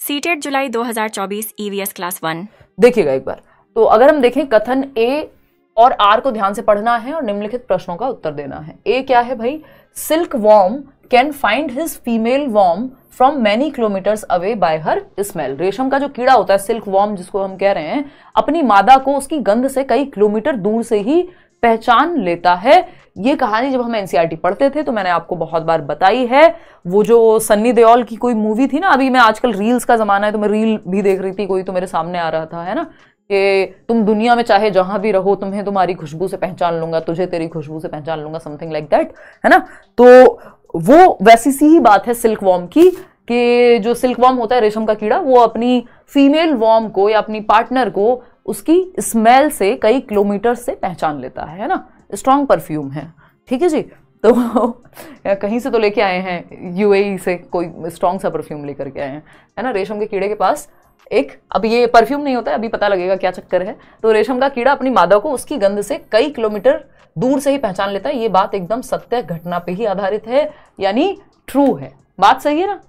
seated July 2024 EVS class one देखिएगा एक बार तो अगर हम देखें कथन ए और आर को ध्यान से पढ़ना है और निम्नलिखित प्रश्नों का उत्तर देना है ए क्या है भाई silk worm can find his female worm from many kilometres away by her smell रेशम का जो कीड़ा होता है सिल्क वॉर्म जिसको हम कह रहे हैं अपनी मादा को उसकी गंध से कई किलोमीटर दूर से ही पहचान लेता है ये कहानी जब हम एनसीआर e पढ़ते थे तो मैंने आपको बहुत बार बताई है वो जो सन्नी देओल की कोई मूवी थी ना अभी मैं आजकल रील्स का ज़माना है तो मैं रील भी देख रही थी कोई तो मेरे सामने आ रहा था है ना कि तुम दुनिया में चाहे जहां भी रहो तुम्हें तुम्हारी खुशबू से पहचान लूंगा तुझे तेरी खुशबू से पहचान लूंगा समथिंग लाइक दैट है ना तो वो वैसी सी ही बात है सिल्क वॉर्म की कि जो सिल्क वॉम होता है रेशम का कीड़ा वो अपनी फीमेल वॉर्म को या अपनी पार्टनर को उसकी स्मेल से कई किलोमीटर से पहचान लेता है ना स्ट्रॉन्ग परफ्यूम है ठीक है जी तो कहीं से तो लेके आए हैं यूएई e से कोई स्ट्रॉन्ग सा परफ्यूम लेकर के आए हैं है ना रेशम के कीड़े के पास एक अब ये परफ्यूम नहीं होता है अभी पता लगेगा क्या चक्कर है तो रेशम का कीड़ा अपनी मादा को उसकी गंध से कई किलोमीटर दूर से ही पहचान लेता है ये बात एकदम सत्य घटना पे ही आधारित है यानी ट्रू है बात सही है ना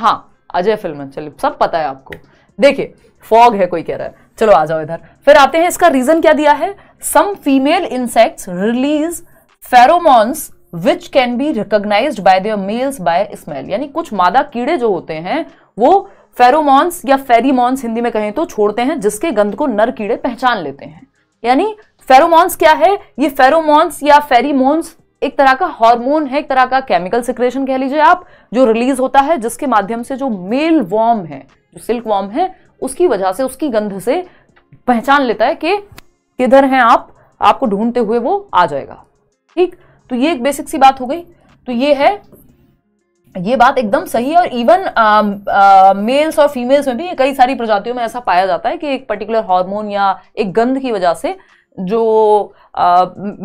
हाँ अजय फिल्म चलिए सब पता है आपको देखिए फॉग है कोई कह रहा है चलो आ जाओ इधर फिर आते हैं इसका रीजन क्या दिया है some female insects release pheromones which can be recognise by their males by smell यानी कुछ मादा कीड़े जो होते हैं वो फेरोमोन्स या फेरीमोन्स हिंदी में कहें तो छोड़ते हैं जिसके गंध को नर कीड़े पहचान लेते हैं यानी फेरोमोन्स क्या है ये फेरोमोन्स या फेरीमोन्स एक तरह का हार्मोन है एक तरह का केमिकल सिक्रेशन कह लीजिए आप जो रिलीज होता है जिसके माध्यम से जो मेल वॉर्म है जो सिल्क वॉर्म है उसकी वजह से उसकी गंध से पहचान लेता है कि किधर हैं आप आपको ढूंढते हुए वो आ जाएगा ठीक तो ये एक बेसिक सी बात हो गई तो ये है ये बात एकदम सही है और इवन मेल्स um, uh, और फीमेल्स में भी कई सारी प्रजातियों में ऐसा पाया जाता है कि एक पर्टिकुलर हार्मोन या एक गंध की वजह से जो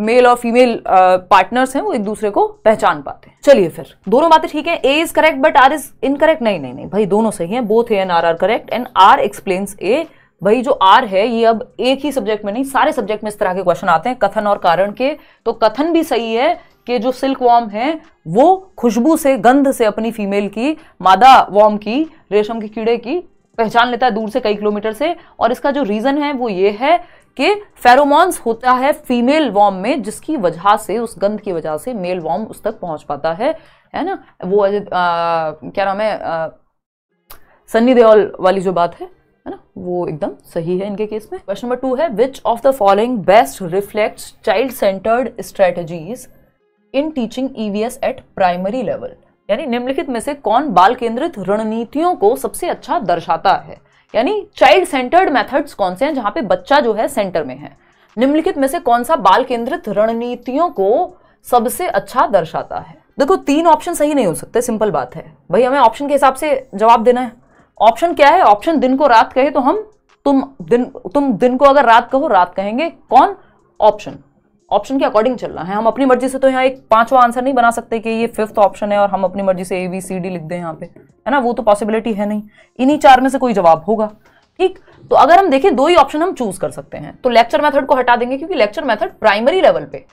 मेल और फीमेल पार्टनर्स हैं वो एक दूसरे को पहचान पाते हैं चलिए फिर दोनों बातें ठीक है A is correct but R is incorrect नहीं नहीं नहीं भाई दोनों सही हैं both A and R R correct and R explains A भाई जो आर है ये अब एक ही सब्जेक्ट में नहीं सारे सब्जेक्ट में इस तरह के क्वेश्चन आते हैं कथन और कारण के तो कथन भी सही है कि जो सिल्क वॉम है वो खुशबू से गंध से अपनी फीमेल की मादा वॉम की रेशम के कीड़े की पहचान लेता है दूर से कई किलोमीटर से और इसका जो रीज़न है वो ये है कि फेरोमोन्स होता है फीमेल वॉर्म में जिसकी वजह से उस गंध की वजह से मेल वॉर्म उस तक पहुंच पाता है है ना वो आ, क्या नाम है सन्नी देओल वाली जो बात है है ना वो एकदम सही है इनके केस में क्वेश्चन नंबर टू है which of the following best reflect child centred strategies in teaching EVS at primary level यानी निम्नलिखित में से कौन बाल केंद्रित रणनीतियों को सबसे अच्छा दर्शाता है यानी चाइल्ड सेंटर्ड मेथड्स कौन से हैं जहां पे बच्चा जो है सेंटर में है निम्नलिखित में से कौन सा बाल केंद्रित रणनीतियों को सबसे अच्छा दर्शाता है देखो तीन ऑप्शन सही नहीं हो सकते सिंपल बात है भाई हमें ऑप्शन के हिसाब से जवाब देना है ऑप्शन क्या है ऑप्शन दिन को रात कहे तो हम तुम दिन तुम दिन को अगर रात कहो रात कहेंगे कौन ऑप्शन ऑप्शन के अकॉर्डिंग चलना है हम अपनी मर्जी से तो यहाँ एक पांचवा आंसर नहीं बना सकते कि ये फिफ्थ ऑप्शन है और हम अपनी मर्जी से ए बी सी डी लिख दें यहाँ पे है ना वो तो पॉसिबिलिटी है नहीं इन्हीं चार में से कोई जवाब होगा ठीक तो अगर हम देखें दो ही ऑप्शन हम चूज कर सकते हैं तो लेक्चर मेथड को हटा देंगे क्योंकि लेक्चर मेथड प्राइमरी लेवल पे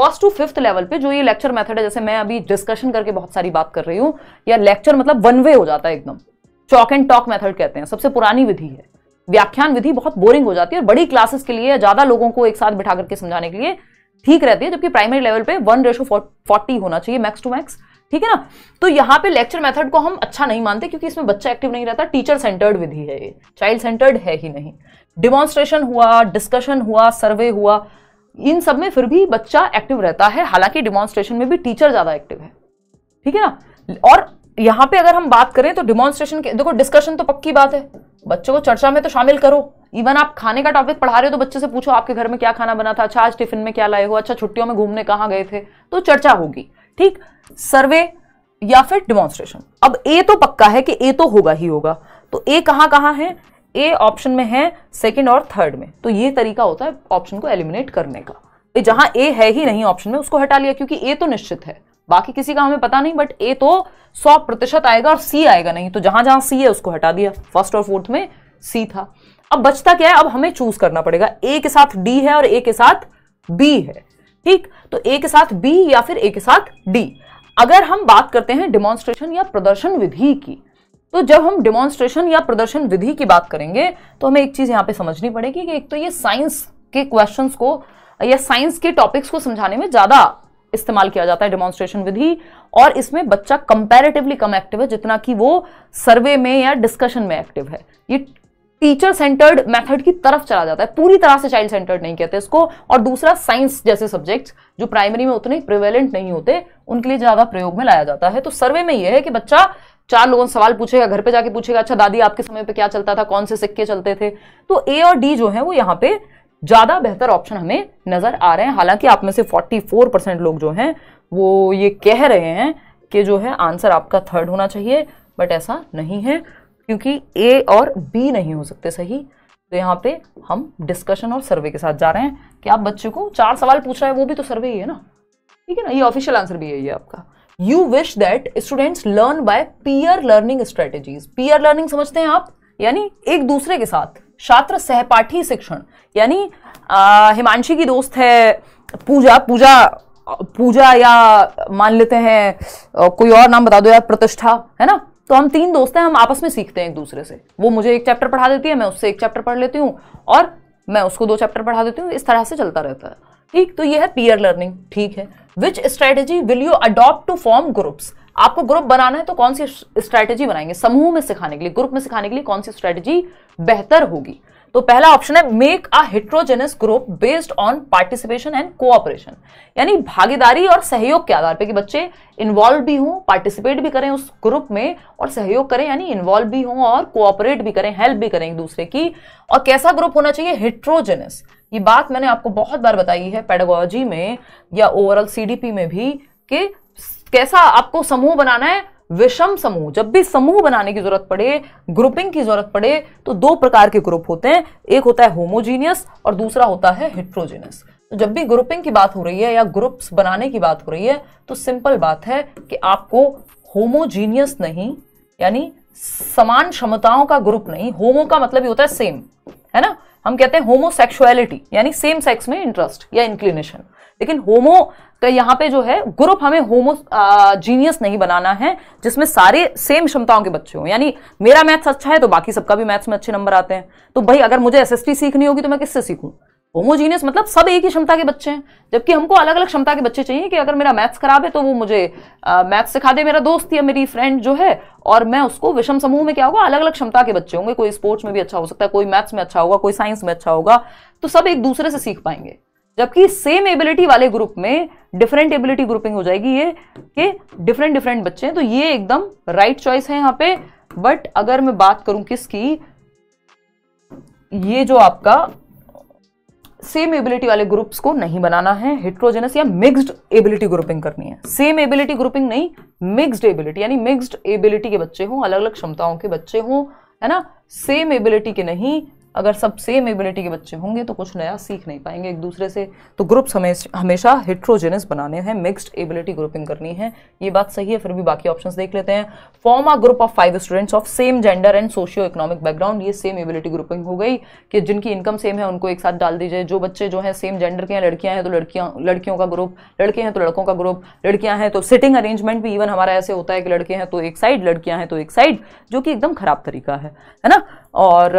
फर्स्ट टू फिफ्थ लेवल पे जो ये लेक्चर मेथड है जैसे मैं अभी डिस्कशन करके बहुत सारी बात कर रही हूँ या लेक्चर मतलब वन वे हो जाता है एकदम चॉक एंड टॉक मेथड कहते हैं सबसे पुरानी विधि है व्याख्यान विधि बहुत बोरिंग हो जाती है और बड़ी क्लासेस के लिए ज्यादा लोगों को एक साथ बिठा करके समझाने के लिए ठीक रहती है जबकि प्राइमरी लेवल पे वन रेशो फोर्टी होना चाहिए मैक्स टू मैक्स ठीक है ना तो यहाँ पे लेक्चर मेथड को हम अच्छा नहीं मानते क्योंकि इसमें बच्चा एक्टिव नहीं रहता टीचर सेंटर्ड विधि है ये चाइल्ड सेंटर्ड है ही नहीं डिमॉन्स्ट्रेशन हुआ डिस्कशन हुआ सर्वे हुआ इन सब में फिर भी बच्चा एक्टिव रहता है हालांकि डिमॉन्स्ट्रेशन में भी टीचर ज़्यादा एक्टिव है ठीक है ना और यहाँ पे अगर हम बात करें तो डिमॉन्स्ट्रेशन के देखो डिस्कशन तो पक्की बात है बच्चों को चर्चा में तो शामिल करो इवन आप खाने का टॉपिक पढ़ा रहे हो तो बच्चे से पूछो आपके घर में क्या खाना बना था अच्छा आज टिफिन में क्या लाए हो अच्छा छुट्टियों में घूमने कहाँ गए थे तो चर्चा होगी ठीक सर्वे या फिर डिमॉन्स्ट्रेशन अब ए तो पक्का है कि ए तो होगा ही होगा तो ए कहाँ कहाँ है ए ऑप्शन में है सेकेंड और थर्ड में तो ये तरीका होता है ऑप्शन को एलिमिनेट करने का जहां ए है ही नहीं ऑप्शन में उसको हटा लिया क्योंकि ए तो निश्चित है बाकी किसी का हमें पता नहीं बट ए तो सौ प्रतिशत आएगा और सी आएगा नहीं तो जहां जहां सी है उसको हटा दिया फर्स्ट और फोर्थ में सी था अब बचता क्या है अब हमें चूज करना पड़ेगा ए के साथ डी है और ए के साथ बी है ठीक तो ए के साथ बी या फिर ए के साथ डी अगर हम बात करते हैं डिमॉन्स्ट्रेशन या प्रदर्शन विधि की तो जब हम डिमॉन्स्ट्रेशन या प्रदर्शन विधि की बात करेंगे तो हमें एक चीज़ यहां पे समझनी पड़ेगी कि एक तो ये साइंस के क्वेश्चंस को या साइंस के टॉपिक्स को समझाने में ज़्यादा इस्तेमाल किया जाता है डिमॉन्स्ट्रेशन विधि और इसमें बच्चा कंपैरेटिवली कम एक्टिव है जितना कि वो सर्वे में या डिस्कशन में एक्टिव है ये टीचर सेंटर्ड मेथड की तरफ चला जाता है पूरी तरह से चाइल्ड सेंटर्ड नहीं कहते इसको और दूसरा साइंस जैसे सब्जेक्ट्स जो प्राइमरी में उतने प्रिवेलेंट नहीं होते उनके लिए ज़्यादा प्रयोग में लाया जाता है तो सर्वे में यह है कि बच्चा चार लोगों से सवाल पूछेगा घर पे जाके पूछेगा अच्छा दादी आपके समय पे क्या चलता था कौन से सिक्के चलते थे तो ए और डी जो है वो यहाँ पे ज़्यादा बेहतर ऑप्शन हमें नज़र आ रहे हैं हालांकि आप में से 44 परसेंट लोग जो हैं वो ये कह रहे हैं कि जो है आंसर आपका थर्ड होना चाहिए बट ऐसा नहीं है क्योंकि ए और बी नहीं हो सकते सही तो यहाँ पे हम डिस्कशन और सर्वे के साथ जा रहे हैं कि आप बच्चे को चार सवाल पूछ रहा है वो भी तो सर्वे ही है ना ठीक है ना ये ऑफिशियल आंसर भी यही है आपका you wish that students learn by peer learning strategies peer learning समझते हैं आप यानी एक दूसरे के साथ छात्र सहपाठी शिक्षण यानी हिमांशी की दोस्त है पूजा पूजा पूजा या मान लेते हैं कोई और नाम बता दो यार प्रतिष्ठा है ना तो हम तीन दोस्त हैं हम आपस में सीखते हैं एक दूसरे से वो मुझे एक चैप्टर पढ़ा देती है मैं उससे एक चैप्टर पढ़ लेती हूँ और मैं उसको दो चैप्टर पढ़ा देती हूँ इस तरह से चलता रहता है ठीक तो ये है पीयर लर्निंग ठीक है which strategy will you adopt to form groups आपको ग्रुप बनाना है तो कौन सी स्ट्रैटेजी बनाएंगे समूह में सिखाने के लिए ग्रुप में सिखाने के लिए कौन सी स्ट्रैटेजी बेहतर होगी तो पहला ऑप्शन है make a heterogeneous group based on participation and cooperation यानी भागीदारी और सहयोग के आधार पर कि बच्चे इन्वॉल्व भी हों पार्टिसिपेट भी करें उस ग्रुप में और सहयोग करें यानी इन्वॉल्व भी हों और कोऑपरेट भी करें हेल्प भी करें एक दूसरे की और कैसा ग्रुप होना चाहिए हिट्रोजेनस ये बात मैंने आपको बहुत बार बताई है पेडोगोलॉजी में या ओवरऑल सी में भी कि कैसा आपको समूह बनाना है विषम समूह जब भी समूह बनाने की जरूरत पड़े ग्रुपिंग की जरूरत पड़े तो दो प्रकार के ग्रुप होते हैं एक होता है होमोजीनियस और दूसरा होता है हिट्रोजीनियस तो जब भी ग्रुपिंग की बात हो रही है या ग्रुप्स बनाने की बात हो रही है तो सिंपल बात है कि आपको होमोजीनियस नहीं यानी समान क्षमताओं का ग्रुप नहीं होमो का मतलब ये होता है सेम है ना हम कहते हैं होमोसेक्सुअलिटी यानी सेम सेक्स में इंटरेस्ट या इंक्लिनेशन लेकिन होमो का तो यहाँ पे जो है ग्रुप हमें होमो जीनियस नहीं बनाना है जिसमें सारे सेम क्षमताओं के बच्चे हों यानी मेरा मैथ्स अच्छा है तो बाकी सबका भी मैथ्स में अच्छे नंबर आते हैं तो भाई अगर मुझे एस सीखनी होगी तो मैं किससे सीखूँ होमोजीनियस मतलब सब एक ही क्षमता के बच्चे हैं जबकि हमको अलग अलग क्षमता के बच्चे चाहिए कि अगर मेरा मैथ्स खराब है तो वो मुझे मैथ्स सिखा दे मेरा दोस्त या मेरी फ्रेंड जो है और मैं उसको विषम समूह में क्या होगा अलग अलग क्षमता के बच्चे होंगे कोई स्पोर्ट्स में भी अच्छा हो सकता है कोई मैथ्स में अच्छा होगा कोई साइंस में अच्छा होगा तो सब एक दूसरे से सीख पाएंगे जबकि सेम एबिलिटी वाले ग्रुप में डिफरेंट एबिलिटी ग्रुपिंग हो जाएगी ये कि डिफरेंट डिफरेंट बच्चे हैं तो ये एकदम राइट चॉइस है यहां पे बट अगर मैं बात करूं किसकी ये जो आपका सेम एबिलिटी वाले ग्रुप्स को नहीं बनाना है हिट्रोजेनस या मिक्स्ड एबिलिटी ग्रुपिंग करनी है सेम एबिलिटी ग्रुपिंग नहीं मिक्स्ड एबिलिटी यानी मिक्स्ड एबिलिटी के बच्चे हों अलग अलग क्षमताओं के बच्चे हों है ना सेम एबिलिटी के नहीं अगर सब सेम एबिलिटी के बच्चे होंगे तो कुछ नया सीख नहीं पाएंगे एक दूसरे से तो ग्रुप्स हमेशा हमेशा हिट्रोजेनस बनाने हैं मिक्स्ड एबिलिटी ग्रुपिंग करनी है ये बात सही है फिर भी बाकी ऑप्शन देख लेते हैं form a group of five students of same gender and socio economic background ये सेम एबिलिटी ग्रुपिंग हो गई कि जिनकी इनकम सेम है उनको एक साथ डाल दीजिए जो बच्चे जो है सेम जेंडर के हैं लड़कियां हैं तो लड़कियां लड़कियों का ग्रुप लड़के हैं तो लड़कों का ग्रुप लड़कियां हैं तो सिटिंग अरेंजमेंट भी इवन हमारा ऐसे होता है कि लड़के हैं तो एक साइड लड़कियां हैं तो एक साइड जो कि एकदम खराब तरीका है है ना और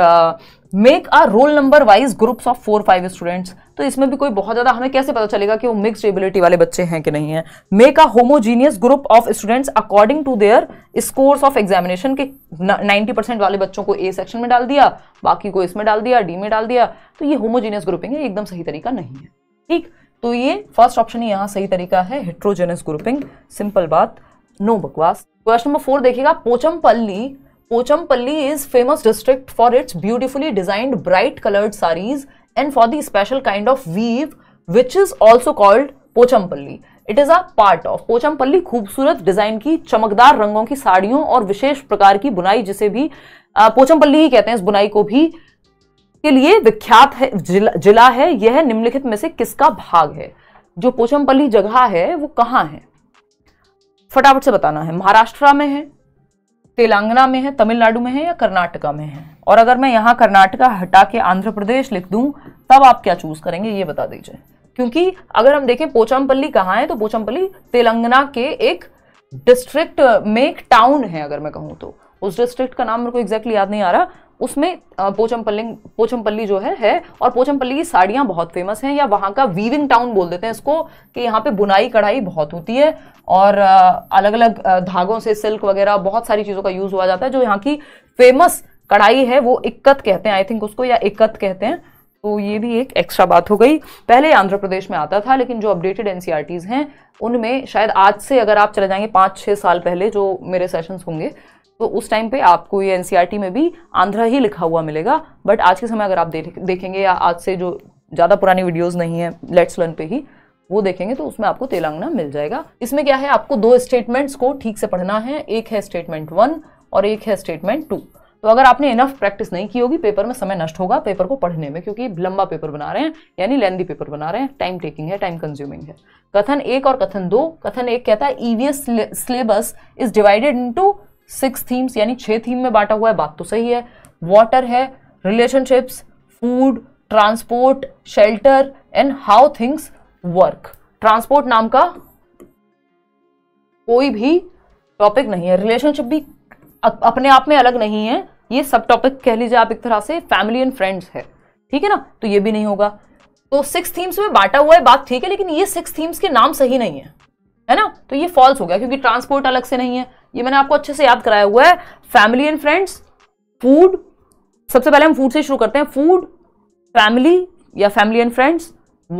make a roll number wise groups of four five students तो इसमें भी कोई बहुत ज़्यादा हमें कैसे पता चलेगा कि वो मिक्स एबिलिटी वाले बच्चे हैं कि नहीं है make a homogeneous group of students according to their scores of examination के 90 परसेंट वाले बच्चों को ए सेक्शन में डाल दिया बाकी को इसमें डाल दिया डी में डाल दिया तो ये होमोजीनियस ग्रुपिंग है एकदम सही तरीका नहीं है ठीक तो ये फर्स्ट ऑप्शन ही यहाँ सही तरीका है हेट्रोजेनियस ग्रुपिंग सिंपल बात नो बकवास क्वेश्चन नंबर फोर देखिएगा Pochampally Pochampally is famous district for its beautifully designed bright coloured saris and for the special kind of weave which is also called Pochampally it is a part of Pochampally खूबसूरत design की चमकदार रंगों की साड़ियों और विशेष प्रकार की बुनाई जिसे भी पोचमपल्ली ही कहते हैं इस बुनाई को भी के लिए विख्यात है जिला, जिला है यह निम्नलिखित में से किसका भाग है जो पोचमपल्ली जगह है वो कहाँ है फटाफट से बताना है महाराष्ट्र में है तेलंगाना में है तमिलनाडु में है या कर्नाटका में है और अगर मैं यहाँ कर्नाटका हटा के आंध्र प्रदेश लिख दूँ तब आप क्या चूज करेंगे ये बता दीजिए क्योंकि अगर हम देखें पोचमपल्ली कहाँ है तो पोचमपल्ली तेलंगाना के एक डिस्ट्रिक्ट में एक टाउन है अगर मैं कहूँ तो उस डिस्ट्रिक्ट का नाम मेरे को एग्जैक्टली याद नहीं आ रहा उसमें पोचमपल्ली पोचमपल्ली जो है है और पोचमपल्ली की साड़ियाँ बहुत फेमस हैं या वहाँ का वीविंग टाउन बोल देते हैं इसको कि यहाँ पे बुनाई कढ़ाई बहुत होती है और अलग अलग धागों से सिल्क वगैरह बहुत सारी चीज़ों का यूज़ हुआ जाता है जो यहाँ की फेमस कढ़ाई है वो इक्कत कहते हैं आई थिंक उसको या इक्कत कहते हैं तो ये भी एक एक्स्ट्रा बात हो गई पहले आंध्र प्रदेश में आता था लेकिन जो अपडेटेड एन e हैं उनमें शायद आज से अगर आप चले जाएंगे पाँच छः साल पहले जो मेरे सेशंस होंगे तो उस टाइम पे आपको ये एनसीआर e में भी आंध्रा ही लिखा हुआ मिलेगा बट आज के समय अगर आप देखेंगे या आज से जो ज़्यादा पुरानी वीडियोज़ नहीं है लेट्स लर्न पे ही वो देखेंगे तो उसमें आपको तेलंगाना मिल जाएगा इसमें क्या है आपको दो स्टेटमेंट्स को ठीक से पढ़ना है एक है स्टेटमेंट वन और एक है स्टेटमेंट टू तो अगर आपने इनफ प्रैक्टिस नहीं की होगी पेपर में समय नष्ट होगा पेपर को पढ़ने में क्योंकि लंबा पेपर बना रहे हैं यानी लेंदी पेपर बना रहे हैं टाइम टेकिंग है टाइम कंज्यूमिंग है कथन एक और कथन दो कथन एक कहता है EVS syllabus is divided into six themes यानी छह थीम में बांटा हुआ है बात तो सही है वाटर है relationships food transport shelter and how things work transport नाम का कोई भी टॉपिक नहीं है रिलेशनशिप भी अपने आप में अलग नहीं है ये सब टॉपिक कह लीजिए आप एक तरह से फैमिली एंड फ्रेंड्स है ठीक है ना तो ये भी नहीं होगा तो सिक्स थीम्स में बांटा हुआ है बात ठीक है लेकिन ये सिक्स थीम्स के नाम सही नहीं है है ना तो ये फॉल्स हो गया क्योंकि ट्रांसपोर्ट अलग से नहीं है ये मैंने आपको अच्छे से याद कराया हुआ है फैमिली एंड फ्रेंड्स फूड सबसे पहले हम फूड से शुरू करते हैं फूड फैमिली या family and friends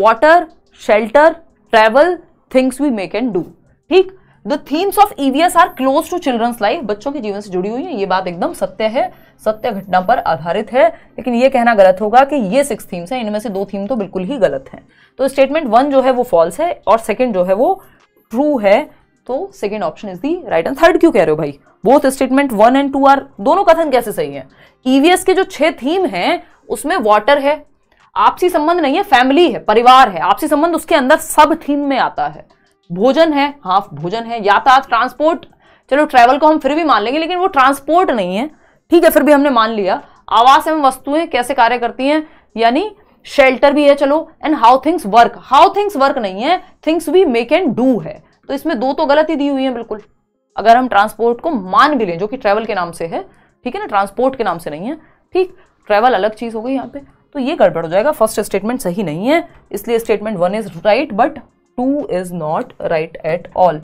water shelter travel things we make and do ठीक the themes of EVS are close to children's life बच्चों के जीवन से जुड़ी हुई है ये बात एकदम सत्य है सत्य घटना पर आधारित है लेकिन ये कहना गलत होगा कि ये सिक्स थीम्स हैं इनमें से दो थीम तो बिल्कुल ही गलत हैं तो स्टेटमेंट वन जो है वो फॉल्स है और सेकेंड जो है वो ट्रू है तो second option is the right and third क्यों कह रहे हो भाई both statement one and two are दोनों कथन कैसे सही है ईवीएस e के जो छह थीम हैं उसमें वाटर है आपसी संबंध नहीं है फैमिली है परिवार है आपसी संबंध उसके अंदर सब थीम में आता है भोजन है हाँ भोजन है यातायात तो ट्रांसपोर्ट चलो ट्रैवल को हम फिर भी मान लेंगे लेकिन वो ट्रांसपोर्ट नहीं है ठीक है फिर भी हमने मान लिया आवास एवं वस्तुएं कैसे कार्य करती हैं यानी शेल्टर भी है चलो and how things work how things work नहीं है things we make and do है तो इसमें दो तो गलत ही दी हुई है बिल्कुल अगर हम ट्रांसपोर्ट को मान भी लें जो कि ट्रैवल के नाम से है ठीक है ना ट्रांसपोर्ट के नाम से नहीं है ठीक ट्रैवल अलग चीज़ हो गई यहाँ पे तो ये गड़बड़ हो जाएगा फर्स्ट स्टेटमेंट सही नहीं है इसलिए statement one is right but two is not right at all